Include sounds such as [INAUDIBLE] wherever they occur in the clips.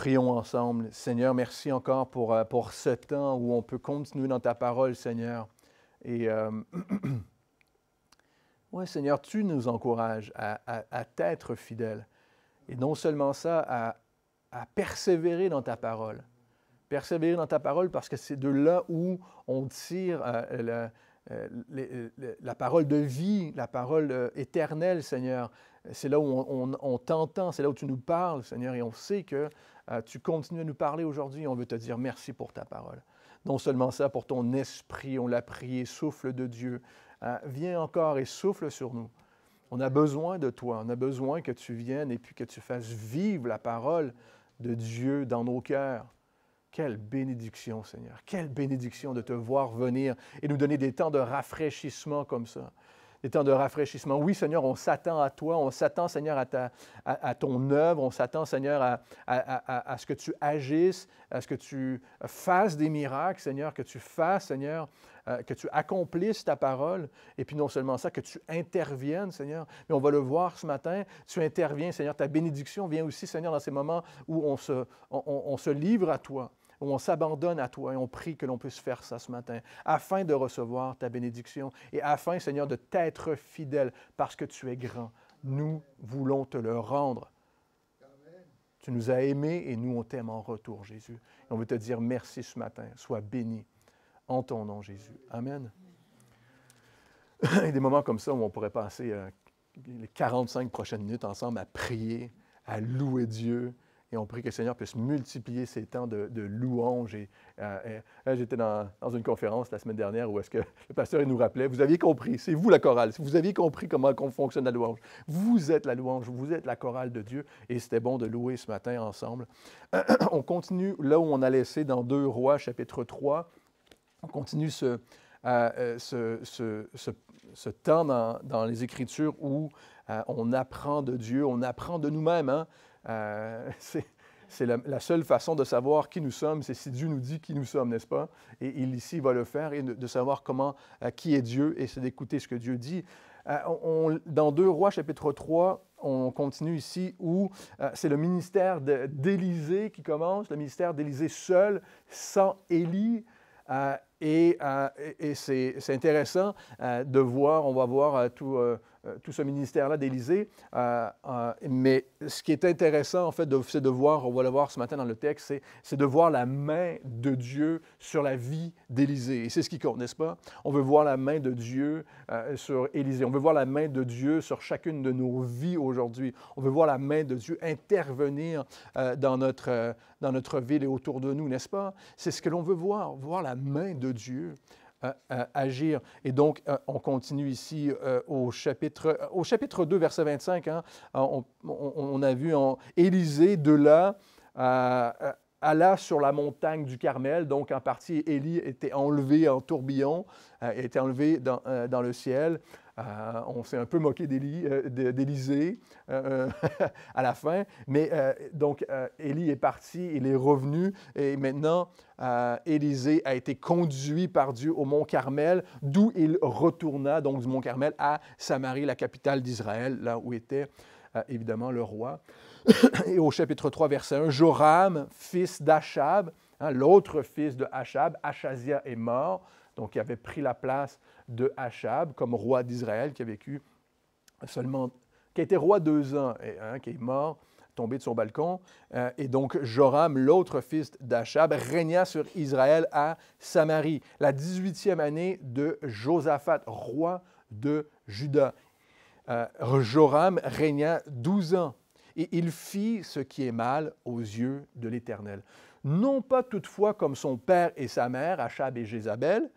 Prions ensemble. Seigneur, merci encore pour, euh, pour ce temps où on peut continuer dans ta parole, Seigneur. Et euh, [CLEARS THROAT] ouais, Seigneur, tu nous encourages à, à, à t'être fidèles. Et non seulement ça, à, à persévérer dans ta parole. Persévérer dans ta parole parce que c'est de là où on tire euh, la, la, parole de vie, la parole éternelle, Seigneur. C'est là où on, on, on t'entend, c'est là où tu nous parles, Seigneur, et on sait que euh, tu continues à nous parler aujourd'hui. On veut te dire merci pour ta parole. Non seulement ça, pour ton esprit, on l'a prié, souffle de Dieu. Euh, viens encore et souffle sur nous. On a besoin de toi. On a besoin que tu viennes et puis que tu fasses vivre la parole de Dieu dans nos cœurs. Quelle bénédiction, Seigneur. Quelle bénédiction de te voir venir et nous donner des temps de rafraîchissement comme ça des temps de rafraîchissement. Oui, Seigneur, on s'attend à toi, on s'attend, Seigneur, à, ta, à, ton œuvre, on s'attend, Seigneur, à, ce que tu agisses, à ce que tu fasses des miracles, Seigneur, que tu fasses, Seigneur, euh, que tu accomplisses ta parole, et puis non seulement ça, que tu interviennes, Seigneur. Mais on va le voir ce matin, tu interviens, Seigneur, ta bénédiction vient aussi, Seigneur, dans ces moments où on se, on se livre à toi où on s'abandonne à toi et on prie que l'on puisse faire ça ce matin, afin de recevoir ta bénédiction et afin, Seigneur, de t'être fidèle parce que tu es grand. Nous voulons te le rendre. Tu nous as aimés et nous, on t'aime en retour, Jésus. on veut te dire merci ce matin. Sois béni en ton nom, Jésus. Amen. Il y a des moments comme ça où on pourrait passer euh, les 45 prochaines minutes ensemble à prier, à louer Dieu, et on prie que le Seigneur puisse multiplier ces temps de, louange. Et, euh, euh, j'étais dans, une conférence la semaine dernière où est-ce que le pasteur il nous rappelait, vous aviez compris, c'est vous la chorale, vous aviez compris comment fonctionne la louange. Vous êtes la louange, vous êtes la chorale de Dieu. Et c'était bon de louer ce matin ensemble. [CLEARS THROAT] on continue là où on a laissé dans 2 Rois chapitre 3. On continue ce, euh, temps dans, les Écritures où on apprend de Dieu, on apprend de nous-mêmes. Hein. Euh, [LAUGHS] c'est la, seule façon de savoir qui nous sommes, c'est si Dieu nous dit qui nous sommes, n'est-ce pas? Et il ici va le faire et de, savoir comment, euh, qui est Dieu, et c'est d'écouter ce que Dieu dit. Euh, dans 2 Rois chapitre 3, on continue ici où c'est le ministère d'Élysée qui commence, le ministère d'Élysée seul, sans Élie. et, et c'est intéressant de voir, on va voir tout euh, tout ce ministère-là d'Élysée. Euh, euh, mais ce qui est intéressant, en fait, c'est de voir, on va le voir ce matin dans le texte, c'est de voir la main de Dieu sur la vie d'Élysée. Et c'est ce qui compte, n'est-ce pas? On veut voir la main de Dieu sur Élysée. On veut voir la main de Dieu sur chacune de nos vies aujourd'hui. On veut voir la main de Dieu intervenir dans, notre, dans notre ville et autour de nous, n'est-ce pas? C'est ce que l'on veut voir, voir la main de Dieu. Euh, euh, agir. Et donc, euh, on continue ici au, chapitre, au chapitre 2, verset 25. Hein, on, a vu en Élisée de là. à alla sur la montagne du Carmel, donc en partie Élie était enlevé en tourbillon, était enlevé dans, dans le ciel. Euh, on s'est un peu moqué euh, d'Élisée euh, [LAUGHS] à la fin. Mais donc, Élie est parti, il est revenu. Et maintenant, Élisée a été conduit par Dieu au mont Carmel, d'où il retourna, donc du mont Carmel, à Samarie, la capitale d'Israël, là où était évidemment le roi. [COUGHS] Et au chapitre 3, verset 1, Joram, fils d'Achab, hein, l'autre fils de Achab, Achazia est mort, donc il avait pris la place de Achab comme roi d'Israël qui a vécu seulement, qui a été roi deux ans, et, qui est mort, tombé de son balcon. Euh, et donc Joram, l'autre fils d'Achab, régna sur Israël à Samarie, la 18e année de Josaphat, roi de Juda. Euh, Joram régna 12 ans et il fit ce qui est mal aux yeux de l'Éternel. Non pas toutefois comme son père et sa mère, Achab et Jézabel,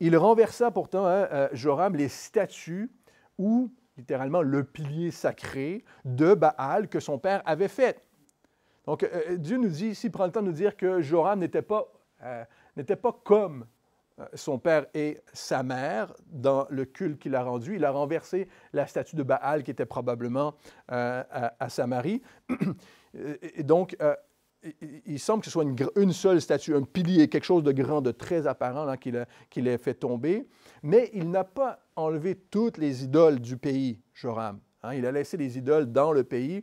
il renversa pourtant, hein, euh, Joram, les statues ou littéralement le pilier sacré de Baal que son père avait fait. Donc euh, euh, Dieu nous dit ici, prend le temps de nous dire que Joram n'était pas, n'était pas comme son père et sa mère dans le culte qu'il a rendu. Il a renversé la statue de Baal qui était probablement à, à, Samarie. [CLEARS THROAT] et donc, il semble que ce soit une, seule statue, un pilier, quelque chose de grand, de très apparent là, qui, l'a, fait tomber. Mais il n'a pas enlevé toutes les idoles du pays, Joram. Hein. il a laissé les idoles dans le pays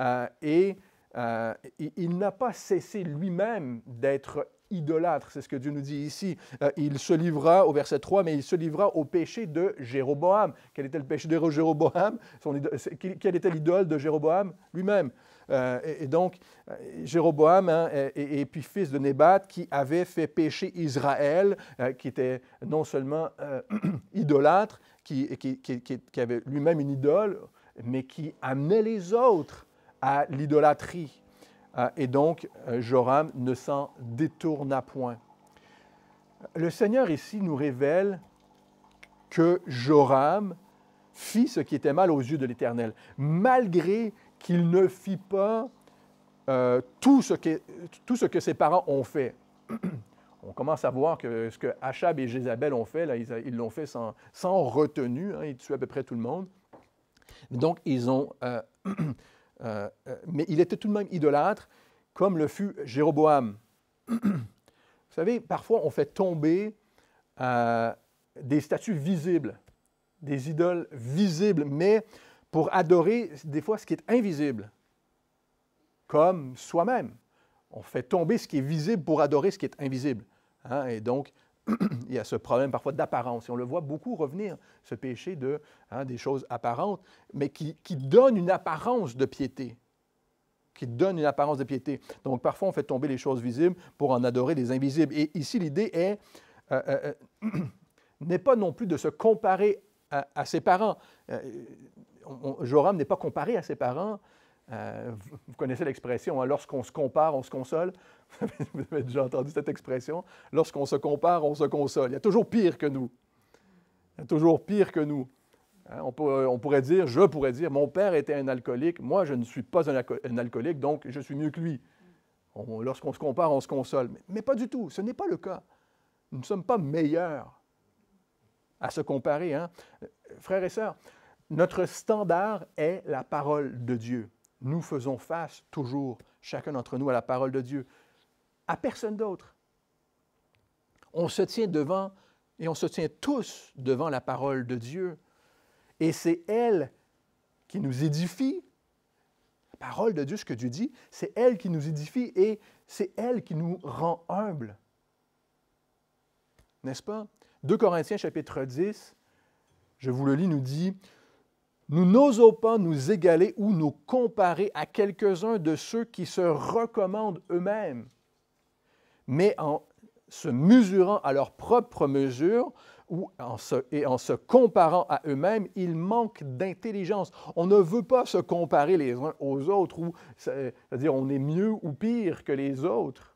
euh, et euh, il, n'a pas cessé lui-même d'être idolâtre. C'est ce que Dieu nous dit ici. Euh, il se livra, au verset 3, mais il se livra au péché de Jéroboam. Quel était le péché de Jéroboam quelle était l'idole de Jéroboam lui-même euh, et, donc, euh, Jéroboam et, puis fils de Nébat, qui avait fait pécher Israël, euh, qui était non seulement [CLEARS THROAT] idolâtre, qui, qui, qui avait lui-même une idole, mais qui amenait les autres à l'idolâtrie. et donc, Joram ne s'en détourna point. Le Seigneur ici nous révèle que Joram fit ce qui était mal aux yeux de l'Éternel, malgré qu'il ne fit pas euh, tout, ce que, tout ce que ses parents ont fait. [CLEARS THROAT] on commence à voir que ce que Achab et Jézabel ont fait, là, ils l'ont fait sans, sans retenue, hein, ils tuent à peu près tout le monde. Donc, ils ont... Euh, [CLEARS THROAT] euh, mais il était tout de même idolâtre, comme le fut Jéroboam. [CLEARS THROAT] Vous savez, parfois, on fait tomber des statues visibles, des idoles visibles, mais pour adorer des fois ce qui est invisible, comme soi-même. On fait tomber ce qui est visible pour adorer ce qui est invisible. Hein? Et donc, [CLEARS THROAT] il y a ce problème parfois d'apparence. Et on le voit beaucoup revenir, ce péché de, hein, des choses apparentes, mais qui, qui donne une apparence de piété qui donne une apparence de piété. Donc parfois on fait tomber les choses visibles pour en adorer les invisibles. Et ici l'idée est euh, euh, euh, [CLEARS THROAT] n'est pas non plus de se comparer à, ses parents. Joram n'est pas comparé à ses parents. Euh, vous, connaissez l'expression, hein, lorsqu'on se compare, on se console. [LAUGHS] vous avez déjà entendu cette expression. Lorsqu'on se compare, on se console. Il y a toujours pire que nous. Il y a toujours pire que nous. Hein, on, pourrait dire, je pourrais dire, mon père était un alcoolique, moi je ne suis pas un, alcoolique, donc je suis mieux que lui. Lorsqu'on se compare, on se console. Mais, pas du tout, ce n'est pas le cas. Nous ne sommes pas meilleurs à se comparer. Hein. Euh, frères et sœurs, notre standard est la parole de Dieu. Nous faisons face toujours, chacun d'entre nous, à la parole de Dieu, à personne d'autre. On se tient devant et on se tient tous devant la parole de Dieu. Et c'est elle qui nous édifie. La parole de Dieu, ce que Dieu dit, c'est elle qui nous édifie et c'est elle qui nous rend humbles. N'est-ce pas? 2 Corinthiens chapitre 10, je vous le lis, nous dit, nous n'osons pas nous égaler ou nous comparer à quelques-uns de ceux qui se recommandent eux-mêmes, mais en se mesurant à leur propre mesure ou et en se comparant à eux-mêmes, ils manquent d'intelligence. On ne veut pas se comparer les uns aux autres, ou c'est-à-dire on est mieux ou pire que les autres.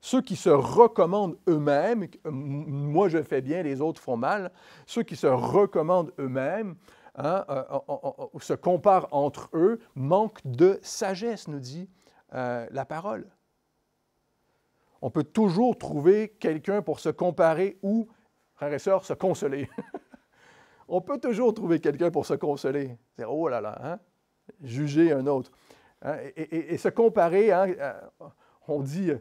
Ceux qui se recommandent eux-mêmes, euh, moi je fais bien, les autres font mal, ceux qui se recommandent eux-mêmes, hein, euh, euh, se comparent entre eux, manquent de sagesse, nous dit la parole. On peut toujours trouver quelqu'un pour se comparer ou, frères et sœurs, se consoler. [LAUGHS] On peut toujours trouver quelqu'un pour se consoler. C'est oh là là, hein? juger un autre. Hein, et, se comparer, hein, on dit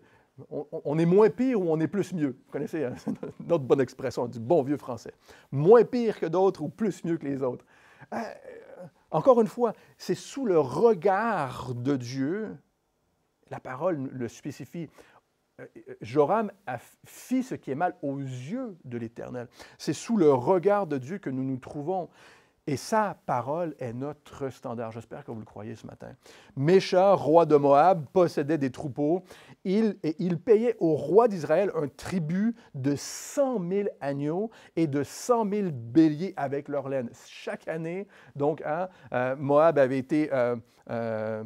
on, est moins pire ou on est plus mieux. Vous connaissez notre hein, [LAUGHS] bonne expression du bon vieux français. Moins pire que d'autres ou plus mieux que les autres. Euh, encore une fois, c'est sous le regard de Dieu, la parole le spécifie. Euh, Joram a fit ce qui est mal aux yeux de l'Éternel. C'est sous le regard de Dieu que nous nous trouvons. Et sa parole est notre standard. J'espère que vous le croyez ce matin. Mécha, roi de Moab, possédait des troupeaux. Il, payait au roi d'Israël un tribut de 100 000 agneaux et de 100 000 béliers avec leur laine. Chaque année, donc, hein, euh, Moab avait été... Euh, euh,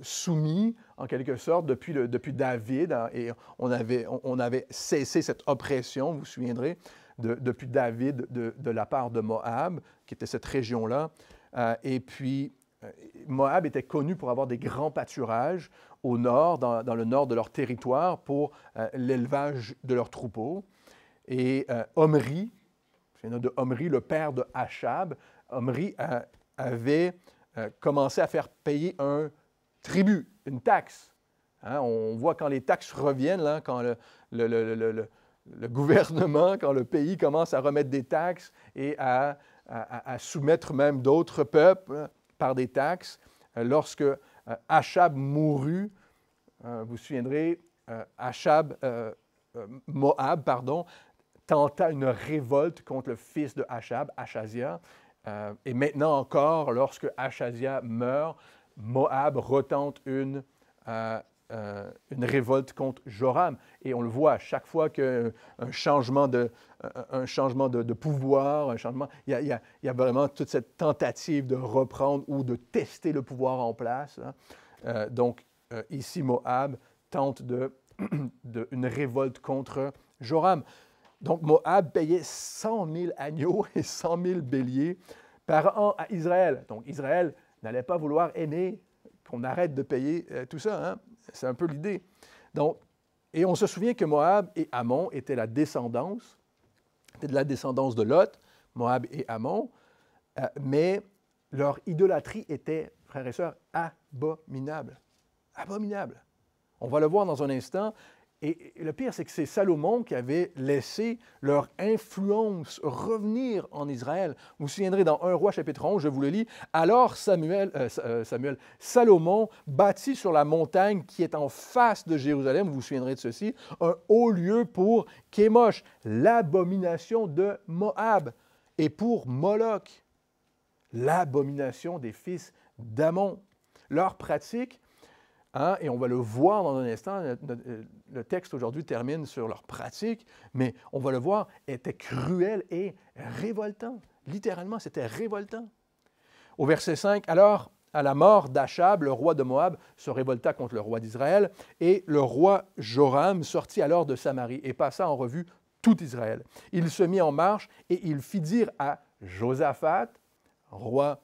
soumis, en quelque sorte, depuis, David, hein, et on avait, on avait cessé cette oppression, vous vous souviendrez depuis David de, de, la part de Moab, qui était cette région-là. Euh, et puis, euh, Moab était connu pour avoir des grands pâturages au nord, dans, dans le nord de leur territoire, pour euh, l'élevage de leurs troupeaux. Et Omri, le nom de Omri, le père de Achab, Omri avait commencé à faire payer un tribut, une taxe. Hein, on voit quand les taxes reviennent, là, quand le le gouvernement, quand le pays commence à remettre des taxes et à, soumettre même d'autres peuples par des taxes, euh, lorsque euh, Achab mourut, euh, vous vous souviendrez, Achab, Moab, pardon, tenta une révolte contre le fils de Achab, Achazia. et maintenant encore, lorsque Achazia meurt, Moab retente une, révolte. Euh, une révolte contre Joram. Et on le voit à chaque fois qu'un euh, changement, de, un changement de, pouvoir, un changement, il y, a, il, y a, vraiment toute cette tentative de reprendre ou de tester le pouvoir en place. Hein. Euh, donc ici, Moab tente de, [CLEARS THROAT] de, une révolte contre Joram. Donc Moab payait 100 000 agneaux [LAUGHS] et 100 000 béliers par an à Israël. Donc Israël n'allait pas vouloir aîner qu'on arrête de payer tout ça. Hein? C'est un peu l'idée. et on se souvient que Moab et Amon étaient la descendance, étaient de la descendance de Lot, Moab et Ammon, euh, mais leur idolâtrie était, frères et sœurs, abominable. Abominable. On va le voir dans un instant. Et le pire, c'est que c'est Salomon qui avait laissé leur influence revenir en Israël. Vous vous souviendrez dans 1 Roi chapitre 11, je vous le lis. Alors euh, euh, Samuel, Salomon bâtit sur la montagne qui est en face de Jérusalem, vous vous souviendrez de ceci, un haut lieu pour Kémosh, l'abomination de Moab, et pour Moloch, l'abomination des fils d'Amon. Leur pratique Hein, et on va le voir dans un instant. Le, euh, le texte aujourd'hui termine sur leur pratique, mais on va le voir, était cruel et révoltant. Littéralement, c'était révoltant. Au verset 5, alors, à la mort d'Achab, le roi de Moab se révolta contre le roi d'Israël, et le roi Joram sortit alors de Samarie et passa en revue tout Israël. Il se mit en marche et il fit dire à Josaphat, roi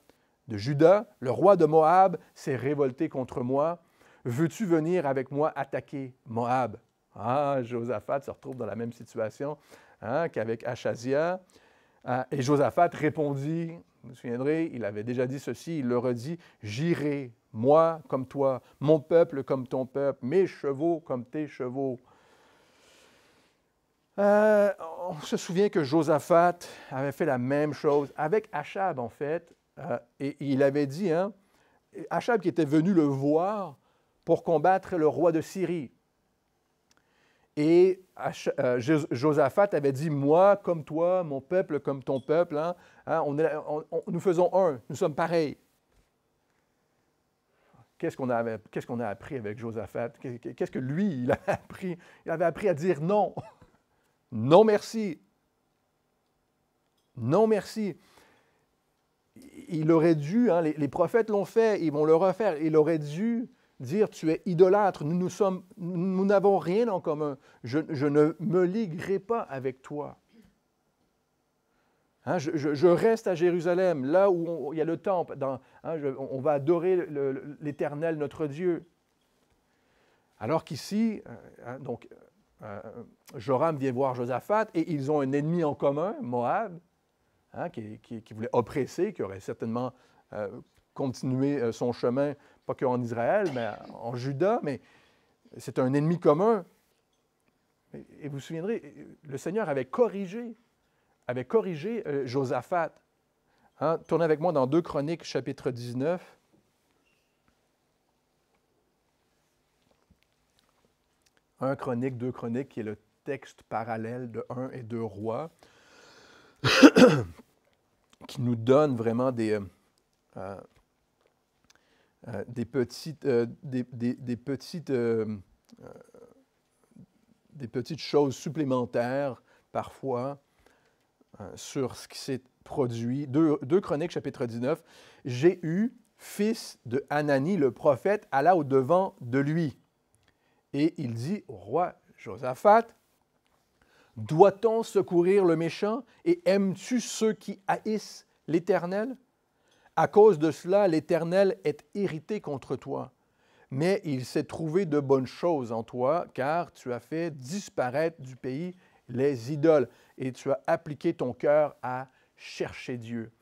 de Juda, le roi de Moab s'est révolté contre moi, Veux-tu venir avec moi attaquer Moab? Ah, Josaphat se retrouve dans la même situation hein, qu'avec Achazia. Ah, et Josaphat répondit, vous vous souviendrez, il avait déjà dit ceci, il le redit. j'irai, moi comme toi, mon peuple comme ton peuple, mes chevaux comme tes chevaux. Euh, on se souvient que Josaphat avait fait la même chose avec Achab, en fait, euh, et, il avait dit, hein, Achab qui était venu le voir, pour combattre le roi de Syrie. Et euh, Josaphat avait dit, moi comme toi, mon peuple comme ton peuple, hein, hein, on nous faisons un, nous sommes pareils. Qu'est-ce qu'on a, ce qu'on a, appris avec Josaphat? Qu'est-ce que lui, il a [LAUGHS] appris? Il avait appris à dire non. [LAUGHS] Non merci. Non merci. Il aurait dû, hein, les prophètes l'ont fait, ils vont le refaire, il aurait dû dire tu es idolâtre, nous nous sommes, nous n'avons rien en commun, je, je, ne me liguerai pas avec toi. Hein, je, je, reste à Jérusalem, là où il y a le temple, dans, hein, on va adorer l'Éternel notre Dieu. Alors qu'ici, euh, hein, donc euh, Joram vient voir Josaphat et ils ont un ennemi en commun, Moab, hein, qui, qui, voulait oppresser, qui aurait certainement euh, continué euh, son chemin pas qu'en Israël, mais en Juda, mais c'est un ennemi commun. Et vous vous souviendrez, le Seigneur avait corrigé, avait corrigé euh, Josaphat. Hein, tournez avec moi dans 2 Chroniques, chapitre 19. Un Chronique, 2 Chroniques, qui est le texte parallèle de 1 et 2 Rois, [COUGHS] qui nous donne vraiment des, euh, euh, des petites, choses supplémentaires parfois euh, sur ce qui s'est produit. deux, Chroniques, chapitre 19. J'ai eu, fils de hanani le prophète, alla au-devant de lui. Et il dit au roi Josaphat, Doit-on secourir le méchant et aimes-tu ceux qui haïssent l'Éternel à cause de cela, l'Éternel est irrité contre toi, mais il s'est trouvé de bonnes choses en toi, car tu as fait disparaître du pays les idoles et tu as appliqué ton cœur à chercher Dieu.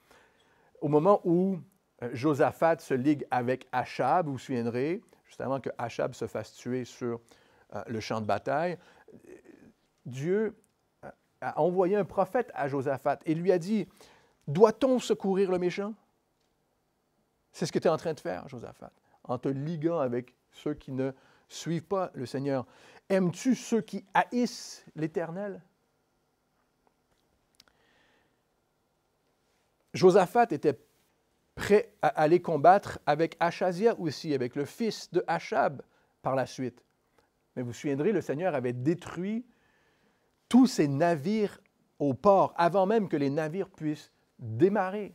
Au moment où euh, Josaphat se ligue avec Achab, vous vous souviendrez, juste avant que Achab se fasse tuer sur euh, le champ de bataille, euh, Dieu a envoyé un prophète à Josaphat et lui a dit, Doit-on secourir le méchant c'est ce que tu es en train de faire, Josaphat, en te liguant avec ceux qui ne suivent pas le Seigneur. Aimes-tu ceux qui haïssent l'Éternel? Josaphat était prêt à aller combattre avec Achazia aussi, avec le fils de Achab par la suite. Mais vous vous souviendrez, le Seigneur avait détruit tous ses navires au port avant même que les navires puissent démarrer.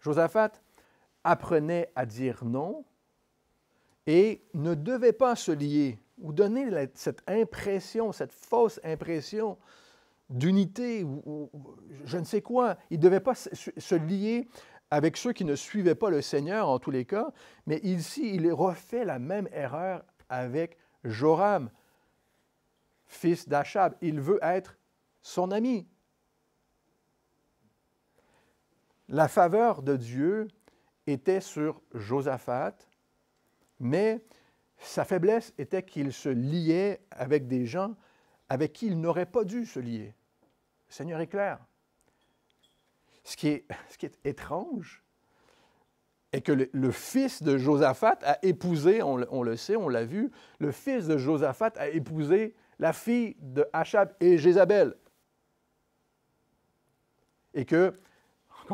Josaphat apprenait à dire non et ne devait pas se lier ou donner cette impression, cette fausse impression d'unité ou, je ne sais quoi. Il ne devait pas se, se lier avec ceux qui ne suivaient pas le Seigneur en tous les cas, mais ici, il refait la même erreur avec Joram, fils d'Achab. Il veut être son ami. La faveur de Dieu était sur Josaphat, mais sa faiblesse était qu'il se liait avec des gens avec qui il n'aurait pas dû se lier. Seigneur est clair. [LAUGHS] Ce qui est, étrange est que le, fils de Josaphat a épousé, on, on le sait, on l'a vu, le fils de Josaphat a épousé la fille de Achab et Jézabel. Et que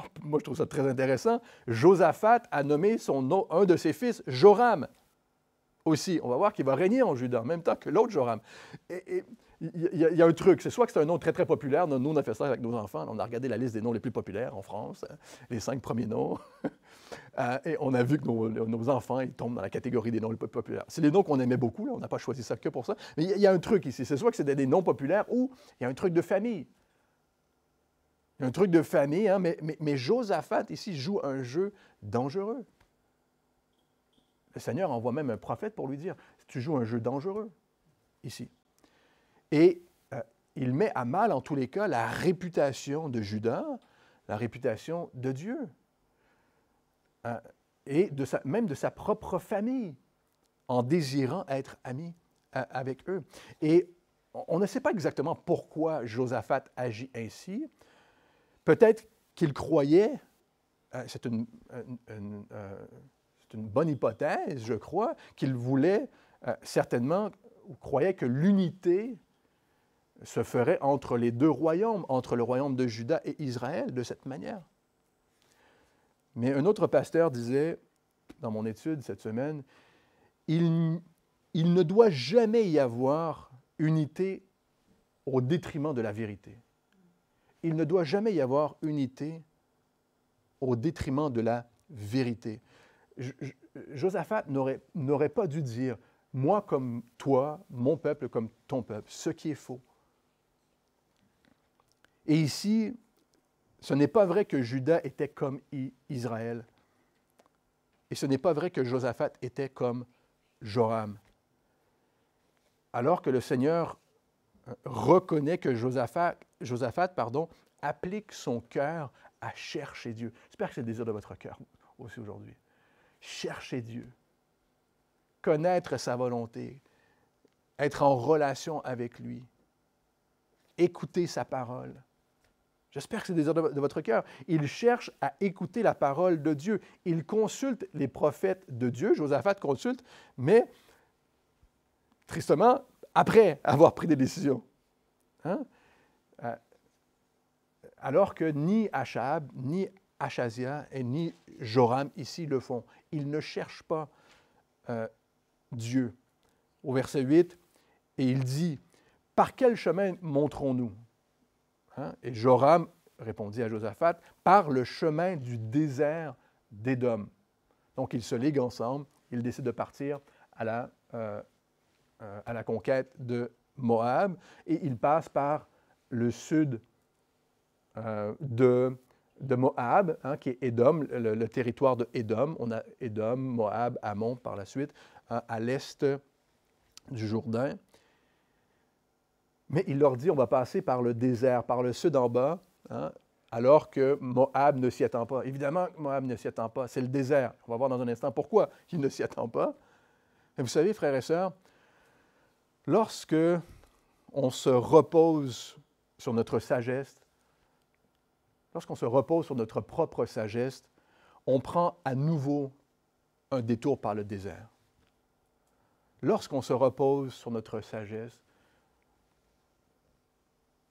[LAUGHS] moi, je trouve ça très intéressant. Josaphat a nommé son un de ses fils, Joram. Aussi, on va voir qu'il va régner en Juda, en même temps que l'autre Joram. Et, il y, a un truc, c'est soit que c'est un nom très, très populaire. Nous, on a fait ça avec nos enfants. On a regardé la liste des noms les plus populaires en France, hein, les cinq premiers noms. [LAUGHS] Euh, et on a vu que nos, enfants, ils tombent dans la catégorie des noms les plus populaires. C'est des noms qu'on aimait beaucoup, on n'a pas choisi ça que pour ça. Mais il y, a un truc ici. C'est soit que c'est des noms populaires ou il y a un truc de famille un truc de famille, hein, mais, Josaphat ici joue un jeu dangereux. Le Seigneur envoie même un prophète pour lui dire, tu joues un jeu dangereux ici. Et euh, il met à mal, en tous les cas, la réputation de Judas, la réputation de Dieu, hein, et même de sa propre famille, en désirant être ami euh, avec eux. Et on ne sait pas exactement pourquoi Josaphat agit ainsi. Peut-être qu'il croyait, euh, euh, euh, c'est une, bonne hypothèse, je crois, qu'il voulait certainement, ou croyait que l'unité se ferait entre les deux royaumes, entre le royaume de Juda et Israël, de cette manière. Mais un autre pasteur disait, dans mon étude cette semaine, il ne doit jamais y avoir unité au détriment de la vérité il ne doit jamais y avoir unité au détriment de la vérité. Josaphat n'aurait pas dû dire moi comme toi, mon peuple comme ton peuple, ce qui est faux. Et ici, ce n'est pas vrai que Judas était comme Israël. Et ce n'est pas vrai que Josaphat était comme Joram. Alors que le Seigneur reconnaît que Josaphat Josaphat pardon, applique son cœur à chercher Dieu. J'espère que c'est le désir de votre cœur aussi aujourd'hui. Chercher Dieu, connaître sa volonté, être en relation avec lui, écouter sa parole. J'espère que c'est le désir de votre cœur. Il cherche à écouter la parole de Dieu. Il consulte les prophètes de Dieu. Josaphat consulte, mais tristement, après avoir pris des décisions. Hein? alors que ni Achab, ni Achazia et ni Joram ici le font. Ils ne cherchent pas euh, Dieu. Au verset 8, et il dit, par quel chemin montrons-nous hein? Et Joram répondit à Josaphat, par le chemin du désert d'Édom. Donc ils se liguent ensemble, ils décident de partir à la, euh, euh, à la conquête de Moab et ils passent par le sud euh, de, Moab, hein, qui est Edom, le, territoire de Édom. On a Édom, Moab, Ammon par la suite, hein, à l'est du Jourdain. Mais il leur dit, on va passer par le désert, par le sud en bas, hein, alors que Moab ne s'y attend pas. Évidemment, Moab ne s'y attend pas, c'est le désert. On va voir dans un instant pourquoi il ne s'y attend pas. Mais vous savez, frères et sœurs, lorsque on se repose sur notre sagesse, lorsqu'on se repose sur notre propre sagesse, on prend à nouveau un détour par le désert. Lorsqu'on se repose sur notre sagesse,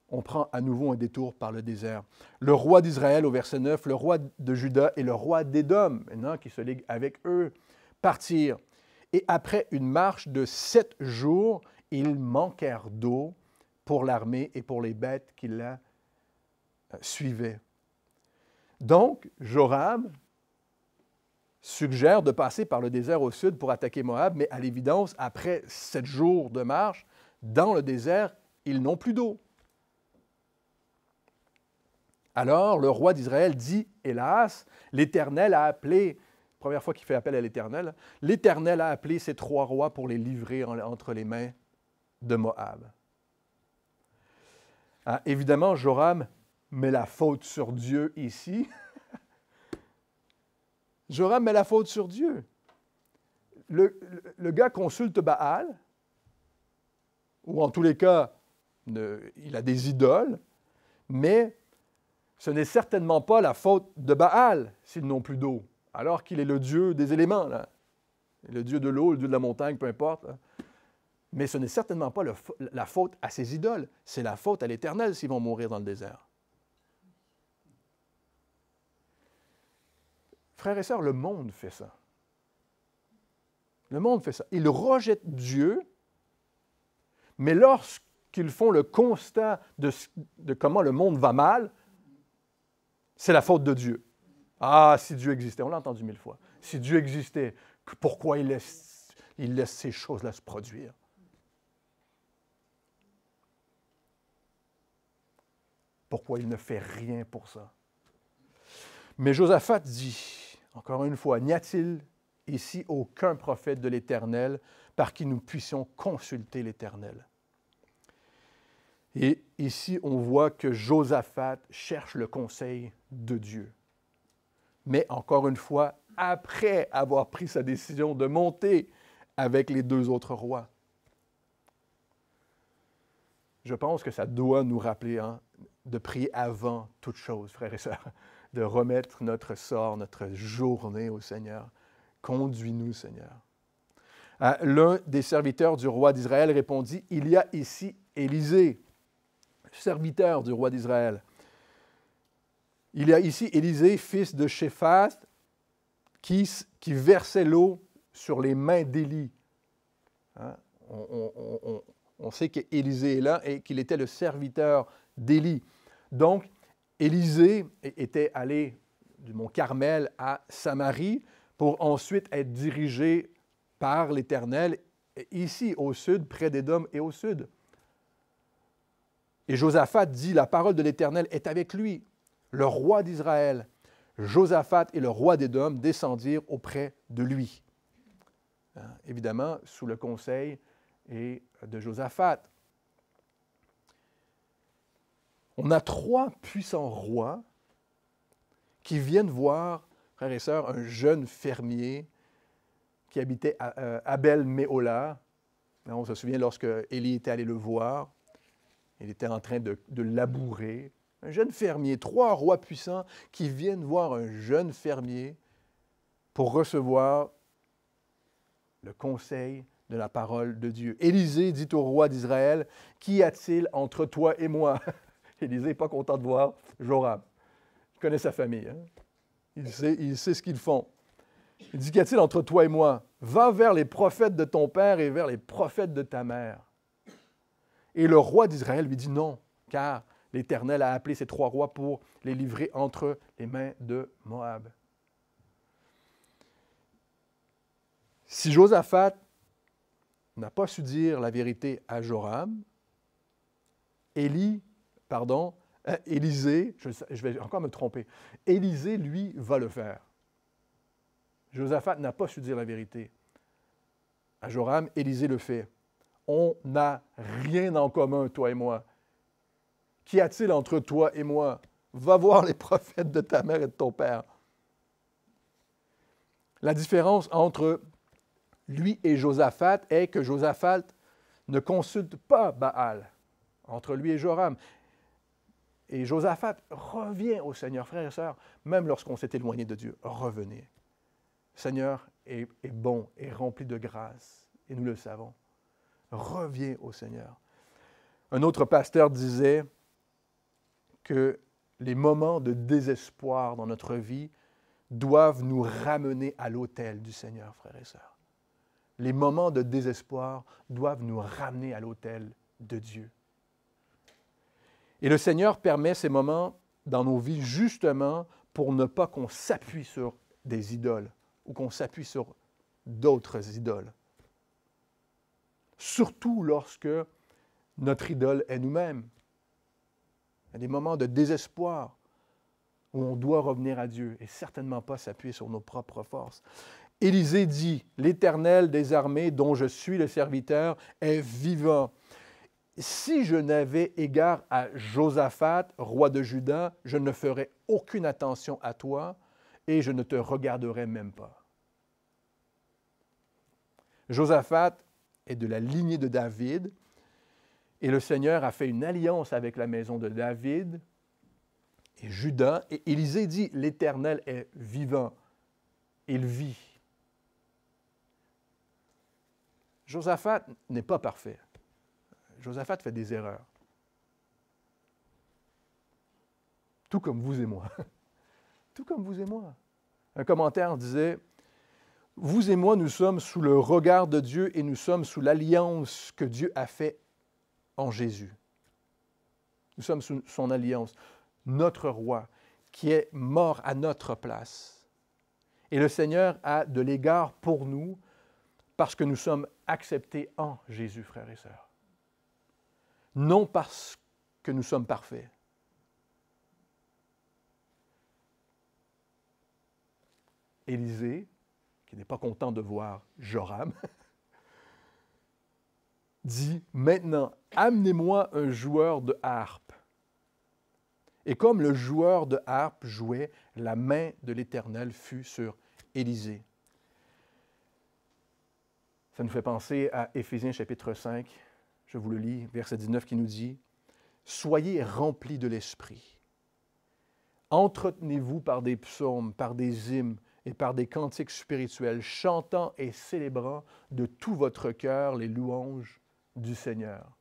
on prend à nouveau un détour par le désert. Le roi d'Israël au verset 9, le roi de Juda et le roi d'Édom, maintenant qui se ligue avec eux, partirent. Et après une marche de sept jours, ils manquèrent d'eau pour l'armée et pour les bêtes qui la euh, suivaient. Donc, Joram suggère de passer par le désert au sud pour attaquer Moab, mais à l'évidence, après sept jours de marche, dans le désert, ils n'ont plus d'eau. Alors le roi d'Israël dit, hélas, l'Éternel a appelé, première fois qu'il fait appel à l'Éternel, l'Éternel a appelé ces trois rois pour les livrer entre les mains de Moab. Ah, évidemment, Joram « Mais la faute sur Dieu ici. [LAUGHS] Joram met la faute sur Dieu. Le, gars consulte Baal, ou en tous les cas, il a des idoles, mais ce n'est certainement pas la faute de Baal s'ils n'ont plus d'eau, alors qu'il est le dieu des éléments, le dieu de l'eau, le dieu de la montagne, peu importe. Mais ce n'est certainement pas la faute à ses idoles, c'est la faute à l'Éternel s'ils vont mourir dans le désert. Frères et sœurs, le monde fait ça. Le monde fait ça. Ils rejettent Dieu, mais lorsqu'ils font le constat de, de comment le monde va mal, c'est la faute de Dieu. Ah, si Dieu existait, on l'a entendu mille fois. Si Dieu existait, pourquoi il laisse, il laisse ces choses-là se produire? Pourquoi il ne fait rien pour ça? Mais Josaphat dit, encore une fois, n'y a-t-il ici aucun prophète de l'Éternel par qui nous puissions consulter l'Éternel? Et ici, on voit que Josaphat cherche le conseil de Dieu. Mais encore une fois, après avoir pris sa décision de monter avec les deux autres rois. Je pense que ça doit nous rappeler hein, de prier avant toute chose, frères et sœurs de remettre notre sort, notre journée au Seigneur. Conduis-nous, Seigneur. Euh, l'un des serviteurs du roi d'Israël répondit, Il y a ici Élisée, serviteur du roi d'Israël. Il y a ici Élisée, fils de shephath qui, versait l'eau sur les mains d'Élie. Hein? On, on, sait qu'Élisée est là et qu'il était le serviteur d'Élie. Donc, Élisée était allé du mont Carmel à Samarie pour ensuite être dirigé par l'Éternel ici au sud, près d'Édom et au sud. Et Josaphat dit, la parole de l'Éternel est avec lui, le roi d'Israël. Josaphat et le roi d'Édom descendirent auprès de lui. Hein, évidemment, sous le conseil et de Josaphat. On a trois puissants rois qui viennent voir, frères et sœurs, un jeune fermier qui habitait à, euh, Abel Méola. Hein, on se souvient lorsque Élie était allé le voir, il était en train de, de labourer. Un jeune fermier, trois rois puissants qui viennent voir un jeune fermier pour recevoir le conseil de la parole de Dieu. Élisée dit au roi d'Israël, Qu'y a-t-il entre toi et moi [LAUGHS] Élisée n'est pas content de voir Joram. Il connaît sa famille. Hein. Il, sait, ce qu'ils font. Il dit, qu'y a-t-il entre toi et moi? Va vers les prophètes de ton père et vers les prophètes de ta mère. Et le roi d'Israël lui dit non, car l'Éternel a appelé ces trois rois pour les livrer entre les mains de Moab. Si Josaphat n'a pas su dire la vérité à Joram, Élie pardon, euh, Élisée, je, vais encore me tromper, Élisée, lui, va le faire. Josaphat n'a pas su dire la vérité. À Joram, Élisée le fait. On n'a rien en commun, toi et moi. Qu'y a-t-il entre toi et moi? Va voir les [LAUGHS] prophètes de ta mère et de ton père. La différence entre lui et Josaphat est que Josaphat ne consulte pas Baal entre lui et Joram. Et Josaphat revient au Seigneur, frères et sœurs, même lorsqu'on s'est éloigné de Dieu, revenez. Le Seigneur est, est bon et rempli de grâce, et nous le savons. Reviens au Seigneur. Un autre pasteur disait que les moments de désespoir dans notre vie doivent nous ramener à l'autel du Seigneur, frères et sœurs. Les moments de désespoir doivent nous ramener à l'autel de Dieu. Et le Seigneur permet ces moments dans nos vies justement pour ne pas qu'on s'appuie sur des idoles ou qu'on s'appuie sur d'autres idoles. Surtout lorsque notre idole est nous-mêmes. Il y a des moments de désespoir où on doit revenir à Dieu et certainement pas s'appuyer sur nos propres forces. Élisée dit, l'Éternel des armées dont je suis le serviteur est vivant si je n'avais égard à Josaphat, roi de Juda, je ne ferais aucune attention à toi et je ne te regarderai même pas. Josaphat est de la lignée de David et le Seigneur a fait une alliance avec la maison de David et Juda. Et Élisée dit, l'Éternel est vivant, il vit. Josaphat n'est pas parfait. Josaphat fait des erreurs. Tout comme vous et moi. [LAUGHS] Tout comme vous et moi. Un commentaire disait, Vous et moi, nous sommes sous le regard de Dieu et nous sommes sous l'alliance que Dieu a faite en Jésus. Nous sommes sous son alliance, notre roi, qui est mort à notre place. Et le Seigneur a de l'égard pour nous parce que nous sommes acceptés en Jésus, frères et sœurs non parce que nous sommes parfaits. Élisée, qui n'est pas content de voir Joram, [LAUGHS] dit Maintenant, amenez-moi un joueur de harpe. Et comme le joueur de harpe jouait, la main de l'Éternel fut sur Élisée. Ça nous fait penser à Éphésiens chapitre 5, je vous le lis, verset 19 qui nous dit, Soyez remplis de l'Esprit. Entretenez-vous par des psaumes, par des hymnes et par des cantiques spirituels, chantant et célébrant de tout votre cœur les louanges du Seigneur.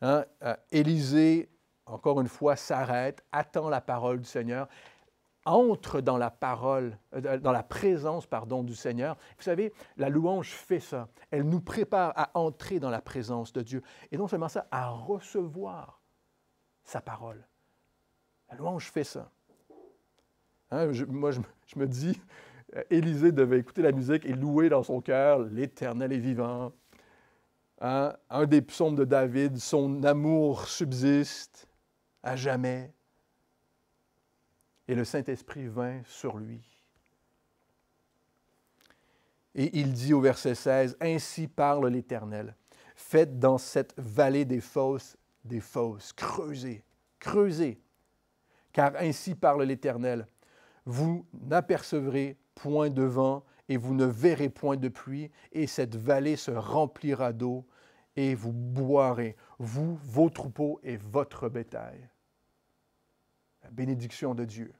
Hein, euh, Élisée, encore une fois, s'arrête, attend la parole du Seigneur entre dans la parole, euh, dans la présence pardon, du Seigneur. Vous savez, la louange fait ça. Elle nous prépare à entrer dans la présence de Dieu. Et non seulement ça, à recevoir sa parole. La louange fait ça. Hein, moi, je, me dis, euh, Élisée devait écouter la musique et louer dans son cœur l'Éternel est vivant. Hein, un des psaumes de David, son amour subsiste à jamais et le Saint-Esprit vint sur lui. Et il dit au verset 16, Ainsi parle l'Éternel, faites dans cette vallée des fosses des fosses, creusez, creusez, car ainsi parle l'Éternel, vous n'apercevrez point de vent et vous ne verrez point de pluie, et cette vallée se remplira d'eau, et vous boirez, vous, vos troupeaux et votre bétail bénédiction de Dieu.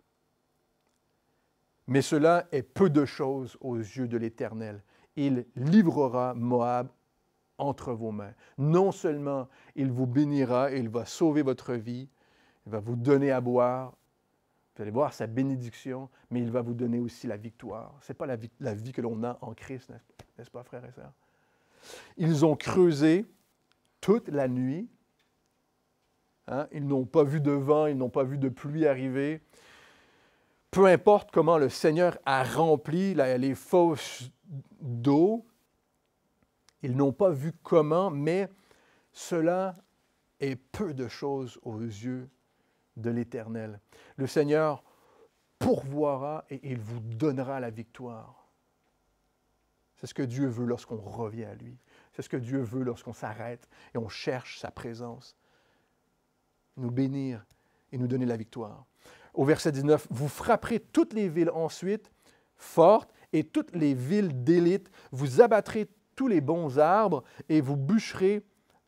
Mais cela est peu de choses aux yeux de l'Éternel. Il livrera Moab entre vos mains. Non seulement il vous bénira, il va sauver votre vie, il va vous donner à boire, vous allez voir sa bénédiction, mais il va vous donner aussi la victoire. Ce n'est pas la vie, que l'on a en Christ, n'est-ce pas, frère et sœurs? Ils ont creusé toute la nuit Hein, ils n'ont pas vu de vent, ils n'ont pas vu de pluie arriver. Peu importe comment le Seigneur a rempli les fosses d'eau, ils n'ont pas vu comment, mais cela est peu de choses aux yeux de l'Éternel. Le Seigneur pourvoira et il vous donnera la victoire. C'est ce que Dieu veut lorsqu'on revient à lui. C'est ce que Dieu veut lorsqu'on s'arrête et on cherche sa présence nous bénir et nous donner la victoire. Au verset 19, vous frapperez toutes les villes ensuite fortes et toutes les villes d'élite, vous abattrez tous les bons arbres et vous bûcherez,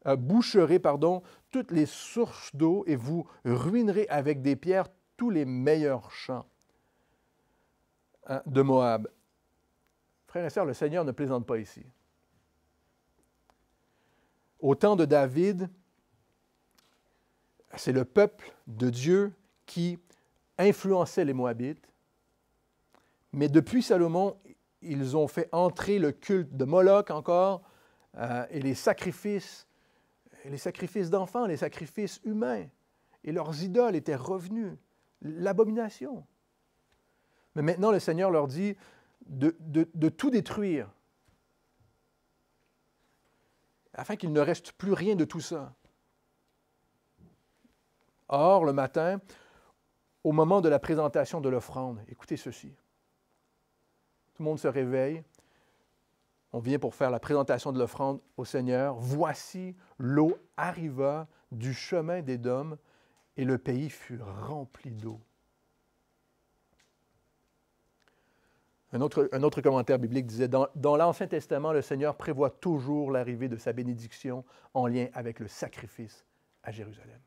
euh, boucherez pardon, toutes les sources d'eau et vous ruinerez avec des pierres tous les meilleurs champs hein, de Moab. Frères et sœurs, le Seigneur ne plaisante pas ici. Au temps de David, c'est le peuple de Dieu qui influençait les Moabites. Mais depuis Salomon, ils ont fait entrer le culte de Moloch encore euh, et les sacrifices, les sacrifices d'enfants, les sacrifices humains. Et leurs idoles étaient revenues. L'abomination. Mais maintenant, le Seigneur leur dit de tout détruire afin qu'il ne reste plus rien de tout ça. Or, le matin, au moment de la présentation de l'offrande, écoutez ceci. Tout le monde se réveille. On vient pour faire la présentation de l'offrande au Seigneur. Voici, l'eau arriva du chemin des dômes et le pays fut rempli d'eau. Un autre, commentaire biblique disait, dans l'Ancien Testament, le Seigneur prévoit toujours l'arrivée de sa bénédiction en lien avec le sacrifice à Jérusalem.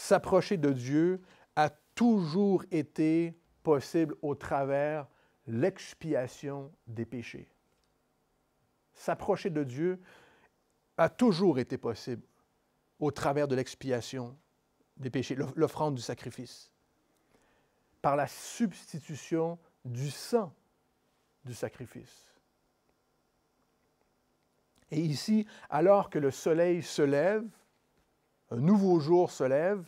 s'approcher de Dieu a toujours été possible au travers l'expiation des péchés. S'approcher de Dieu a toujours été possible au travers de l'expiation des péchés, l'offrande du sacrifice, par la substitution du sang du sacrifice. Et ici, alors que le soleil se lève, un nouveau jour se lève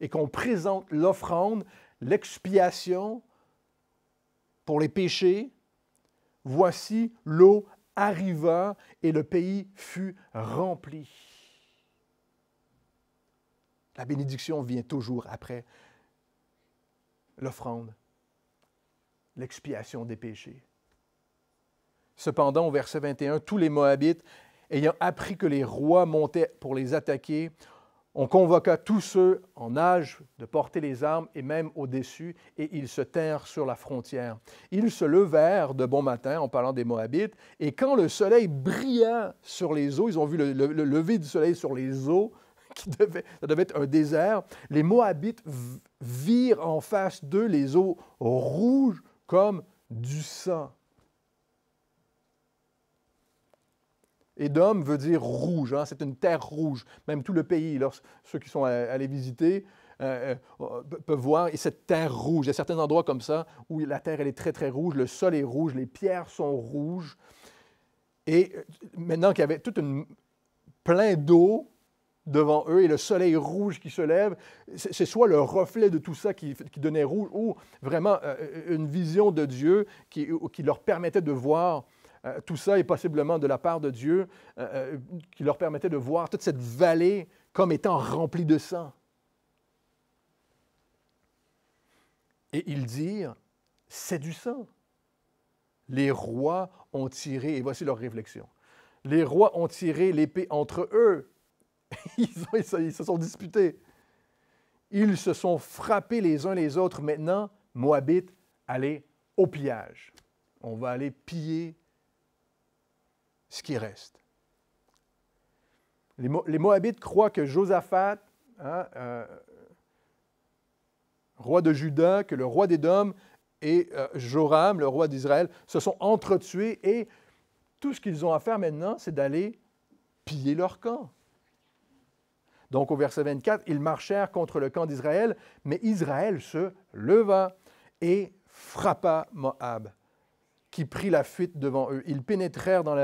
et qu'on présente l'offrande, l'expiation pour les péchés, voici l'eau arriva et le pays fut rempli. La bénédiction vient toujours après l'offrande, l'expiation des péchés. Cependant, au verset 21, tous les Moabites ayant appris que les rois montaient pour les attaquer, on convoqua tous ceux en âge de porter les armes et même au-dessus, et ils se tinrent sur la frontière. Ils se levèrent de bon matin, en parlant des Moabites, et quand le soleil brilla sur les eaux, ils ont vu le, lever du soleil sur les eaux, [LAUGHS] qui devait, devait être un désert, les Moabites virent en face d'eux les eaux rouges comme du sang. d'homme veut dire rouge, hein, c'est une terre rouge. Même tout le pays, ceux qui sont allés visiter euh, euh, oh, peuvent voir et cette terre rouge. Il y a certains endroits comme ça où la terre elle est très très rouge, le sol est rouge, les pierres sont rouges. Et euh, maintenant qu'il y avait toute une plein d'eau devant eux et le soleil rouge qui se lève, c'est soit le reflet de tout ça qui, donnait rouge ou vraiment une vision de Dieu qui leur permettait de voir euh, tout ça est possiblement de la part de Dieu euh, euh, qui leur permettait de voir toute cette vallée comme étant remplie de sang. Et ils dirent, c'est du sang. Les rois ont tiré, et voici leur réflexion, les rois ont tiré l'épée entre eux. [LAUGHS] ils, ils se sont disputés. Ils se sont frappés les uns les autres. Maintenant, Moabite, allez au pillage. On va aller piller ce qui reste. Les, Moabites croient que Josaphat, hein, euh, roi de Juda, que le roi d'Édom et euh, Joram, le roi d'Israël, se sont entretués et tout ce qu'ils ont à faire maintenant, c'est d'aller piller leur camp. Donc au verset 24, ils marchèrent contre le camp d'Israël, mais Israël se leva et frappa Moab qui prit la fuite devant eux. Ils pénétrèrent dans,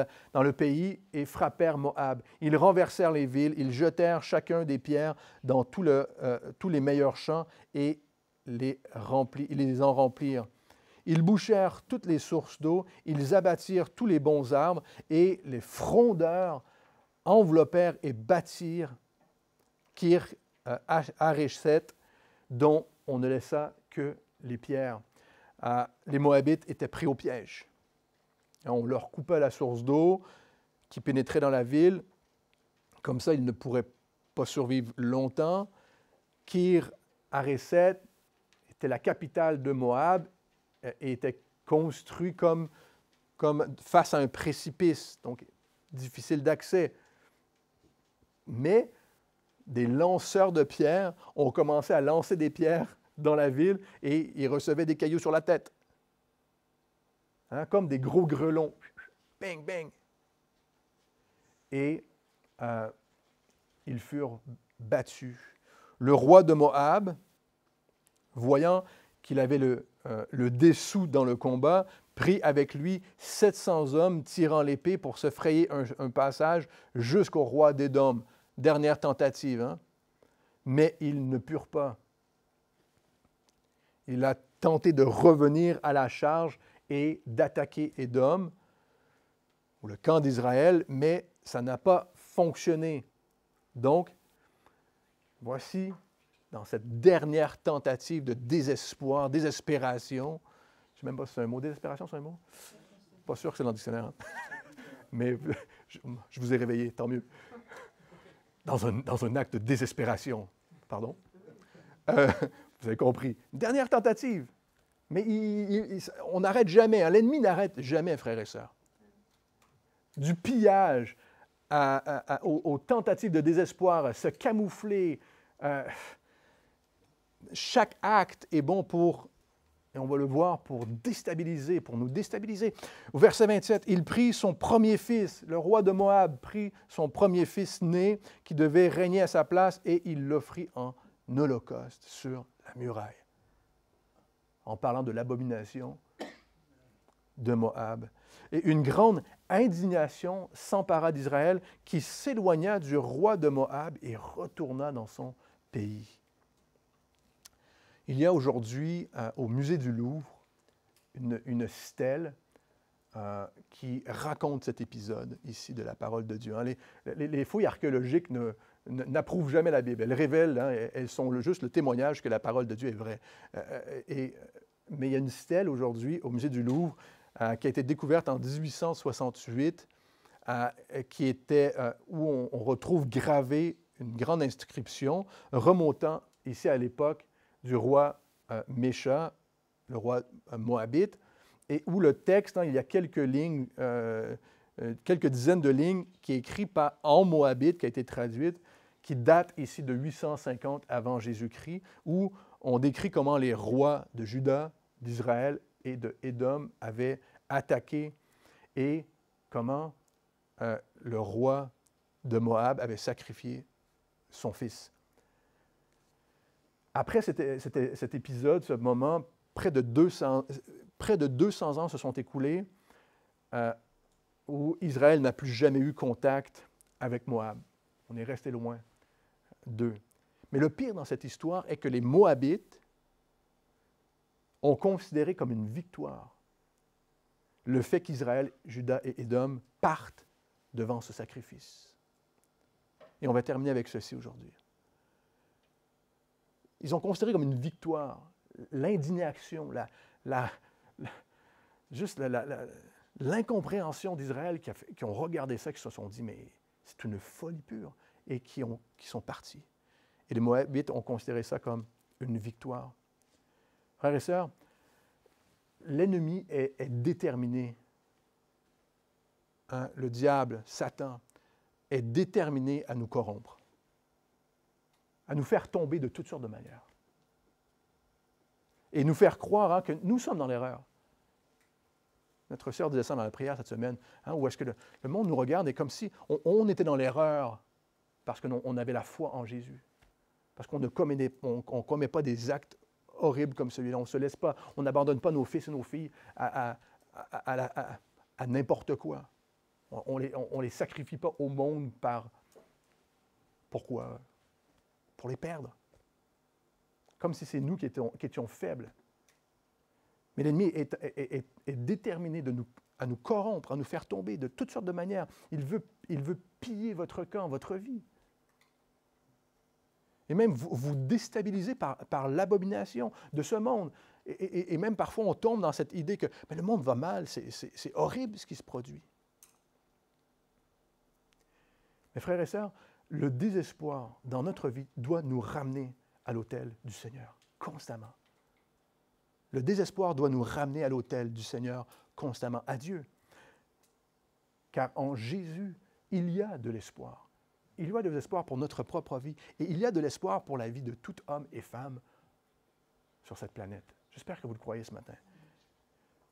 le pays et frappèrent Moab. Ils renversèrent les villes, ils jetèrent chacun des pierres dans euh, tous les meilleurs champs et les, les en remplirent. Ils bouchèrent toutes les sources d'eau, ils abattirent tous les bons arbres et les frondeurs enveloppèrent et bâtirent Kir euh, dont on ne laissa que les pierres les Moabites étaient pris au piège. On leur coupait la source d'eau qui pénétrait dans la ville. Comme ça, ils ne pourraient pas survivre longtemps. Kir Areset était la capitale de Moab et était construit comme, comme face à un précipice, donc difficile d'accès. Mais des lanceurs de pierres ont commencé à lancer des pierres dans la ville et ils recevaient des cailloux sur la tête. Hein, comme des gros grelons. Bang, bang. Et euh, ils furent battus. Le roi de Moab, voyant qu'il avait le, euh, dessous dans le combat, prit avec lui 700 hommes tirant l'épée pour se frayer un, passage jusqu'au roi d'Édom. Dernière tentative. Hein. Mais ils ne purent pas. Il a tenté de revenir à la charge et d'attaquer Edom, ou le camp d'Israël, mais ça n'a pas fonctionné. Donc, voici dans cette dernière tentative de désespoir, désespération, je ne sais même pas si c'est un mot, désespération, c'est un mot? Pas sûr que c'est dans le dictionnaire, hein. [LAUGHS] mais je, vous ai réveillé, tant mieux. Dans un, acte de désespération, pardon. Euh, vous avez compris. dernière tentative. Mais on n'arrête jamais. Hein. L'ennemi n'arrête jamais, frères et sœurs. Du pillage à, aux, tentatives de désespoir, se camoufler. chaque acte est bon pour, et on va le voir, pour déstabiliser, pour nous déstabiliser. Au verset 27, il prit son premier fils. Le roi de Moab prit son premier fils né qui devait régner à sa place et il l'offrit en holocauste sur muraille, en parlant de l'abomination de Moab. Et une grande indignation s'empara d'Israël qui s'éloigna du roi de Moab et retourna dans son pays. Il y a aujourd'hui euh, au musée du Louvre une, stèle euh, qui raconte cet épisode ici de la parole de Dieu. Hein, les fouilles archéologiques ne, n'approuvent jamais la Bible. Elles révèlent, hein, elles sont le, juste le témoignage que la parole de Dieu est vraie. Euh, euh, euh, mais il y a une stèle aujourd'hui au musée du Louvre qui a été découverte en 1868, qui était où on, retrouve gravée une grande inscription remontant ici à l'époque du roi Mécha, le roi moabite, et où le texte, hein, il y a quelques lignes quelques dizaines de lignes qui est écrit par en Moabite, qui a été traduite, qui date ici de 850 avant Jésus-Christ, où on décrit comment les rois de Juda, d'Israël et de avaient attaqué et comment euh, le roi de Moab avait sacrifié son fils. Après cet, épisode, ce moment, près de 200, ans se sont écoulés euh, où Israël n'a plus jamais eu contact avec Moab. On est resté loin. Mais le pire dans cette histoire est que les Moabites ont considéré comme une victoire le fait qu'Israël, Judas et Édom partent devant ce sacrifice. Et on va terminer avec ceci aujourd'hui. Ils ont considéré comme une victoire l'indignation, juste l'incompréhension d'Israël qui, qui, ont regardé ça, qui se sont dit, mais c'est une folie pure et qui, ont, qui sont partis. Et les Moabites ont considéré ça comme une victoire. Frères et sœurs, l'ennemi est, déterminé. Hein, le diable, Satan, est déterminé à nous corrompre, à nous faire tomber de toutes sortes de manières. Et nous faire croire hein, que nous sommes dans l'erreur. Notre sœur disait ça dans la prière cette semaine, hein, où est-ce que le, monde nous regarde et comme si on était dans l'erreur parce qu'on avait la foi en Jésus. Parce qu'on ne commet, pas des actes horribles comme celui-là. On ne se laisse pas, on n'abandonne pas nos fils et nos filles à, n'importe quoi. On ne les, sacrifie pas au monde par... Pourquoi Pour les perdre. Comme si c'est nous qui étions, faibles. Mais l'ennemi est, déterminé à nous corrompre, à nous faire tomber de toutes sortes de manières. Il veut, il veut piller votre camp, votre vie et même vous, vous par, l'abomination de ce monde. Et, même parfois, on tombe dans cette idée que le monde va mal, c'est horrible ce qui se produit. Mes frères et sœurs, le désespoir dans notre vie doit nous ramener à l'autel du Seigneur, constamment. Le désespoir doit nous ramener à l'autel du Seigneur, constamment, à Dieu. Car en Jésus, il y a de l'espoir il y a de l'espoir pour notre propre vie et il y a de l'espoir pour la vie de tout homme et femme sur cette planète. J'espère que vous le croyez ce matin.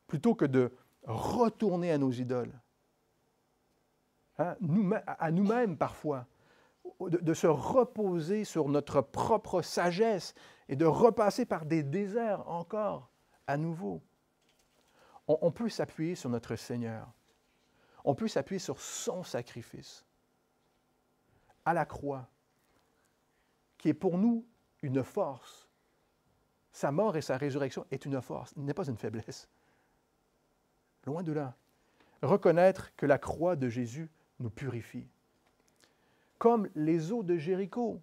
Plutôt que de retourner à nos idoles, hein, à nous-mêmes parfois, de, se reposer sur notre propre sagesse et de repasser par des déserts encore à nouveau. on peut s'appuyer sur notre Seigneur. On peut s'appuyer sur son sacrifice à la croix, qui est pour nous une force. Sa mort et sa résurrection est une force, n'est pas une faiblesse. Loin de là. Reconnaître que la croix de Jésus nous purifie. Comme les eaux de Jéricho,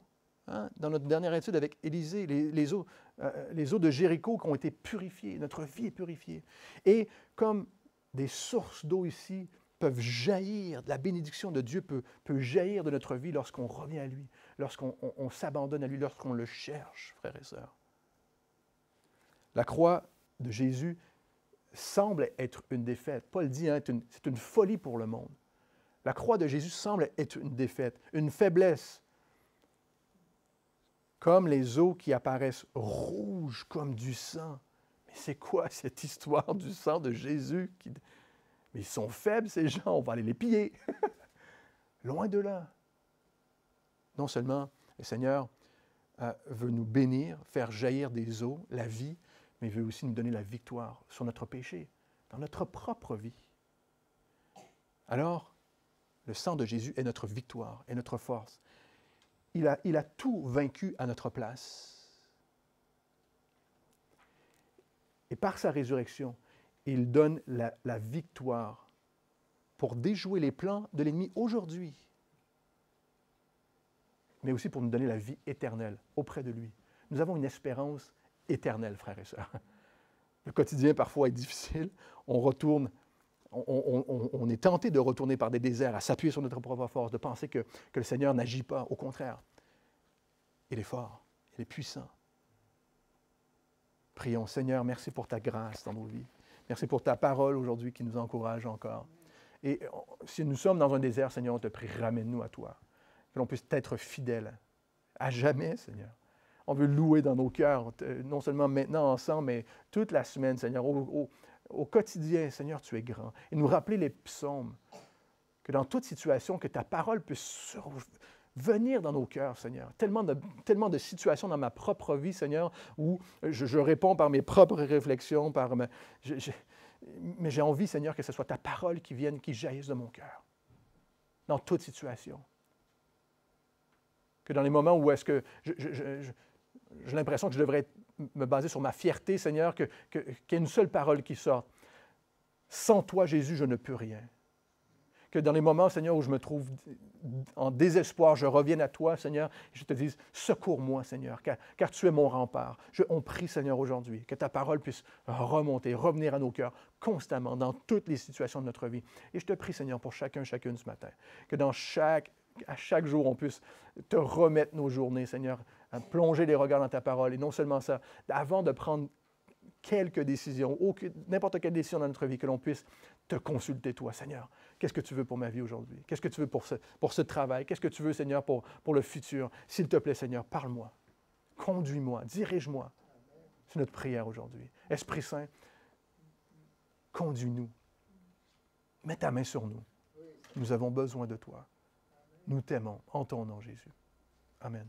hein, dans notre dernière étude avec Élisée, les, eaux, euh, les eaux de Jéricho qui ont été purifiées, notre vie est purifiée. Et comme des sources d'eau ici peuvent jaillir, la bénédiction de Dieu peut, peut jaillir de notre vie lorsqu'on revient à lui, lorsqu'on s'abandonne à lui, lorsqu'on le cherche, frères et sœurs. La croix de Jésus semble être une défaite. Paul dit, hein, c'est une, une folie pour le monde. La croix de Jésus semble être une défaite, une faiblesse. Comme les eaux qui apparaissent rouges comme du sang. Mais c'est quoi cette histoire du sang de Jésus qui, mais ils sont faibles, ces gens, on va aller les piller. [LAUGHS] Loin de là. Non seulement le Seigneur euh, veut nous bénir, faire jaillir des eaux, la vie, mais il veut aussi nous donner la victoire sur notre péché, dans notre propre vie. Alors, le sang de Jésus est notre victoire, est notre force. Il a, il a tout vaincu à notre place. Et par sa résurrection, il donne la, victoire pour déjouer les plans de l'ennemi aujourd'hui, mais aussi pour nous donner la vie éternelle auprès de lui. Nous avons une espérance éternelle, frères et sœurs. Le quotidien parfois est difficile. On retourne, on, est tenté de retourner par des déserts, à s'appuyer sur notre propre force, de penser que, que le Seigneur n'agit pas. Au contraire, il est fort, il est puissant. Prions, Seigneur, merci pour ta grâce dans nos vies. Merci pour ta parole aujourd'hui qui nous encourage encore. Et euh, si nous sommes dans un désert, Seigneur, on te prie, ramène-nous à toi. Que l'on puisse être fidèle à jamais, Seigneur. On veut louer dans nos cœurs, non seulement maintenant ensemble, mais toute la semaine, Seigneur. Au, quotidien, Seigneur, tu es grand. Et nous rappeler les psaumes, que dans toute situation, que ta parole puisse sur, venir dans nos cœurs, Seigneur. Tellement de, tellement de situations dans ma propre vie, Seigneur, où je, réponds par mes propres réflexions, par mais j'ai envie, Seigneur, que ce soit ta parole qui vienne, qui jaillisse de mon cœur, dans toute situation. Que dans les moments où est-ce que j'ai l'impression que je devrais me baser sur ma fierté, Seigneur, qu'il que, y ait une seule parole qui sorte. Sans toi, Jésus, je ne peux rien que dans les moments, Seigneur, où je me trouve en désespoir, je revienne à toi, Seigneur, et je te dise, secours-moi, Seigneur, car, tu es mon rempart. Je, on prie, Seigneur, aujourd'hui, que ta parole puisse remonter, revenir à nos cœurs constamment dans toutes les situations de notre vie. Et je te prie, Seigneur, pour chacun, chacune ce matin, que dans chaque, à chaque jour, on puisse te remettre nos journées, Seigneur, plonger les regards dans ta parole. Et non seulement ça, avant de prendre quelques décisions, n'importe quelle décision dans notre vie, que l'on puisse te consulter, toi, Seigneur. Qu'est-ce que tu veux pour ma vie aujourd'hui? Qu'est-ce que tu veux pour ce, pour ce travail? Qu'est-ce que tu veux, Seigneur, pour, pour le futur? S'il te plaît, Seigneur, parle-moi. Conduis-moi. Dirige-moi. C'est notre prière aujourd'hui. Esprit Saint, conduis-nous. Mets ta main sur nous. Nous avons besoin de toi. Nous t'aimons en ton nom, Jésus. Amen.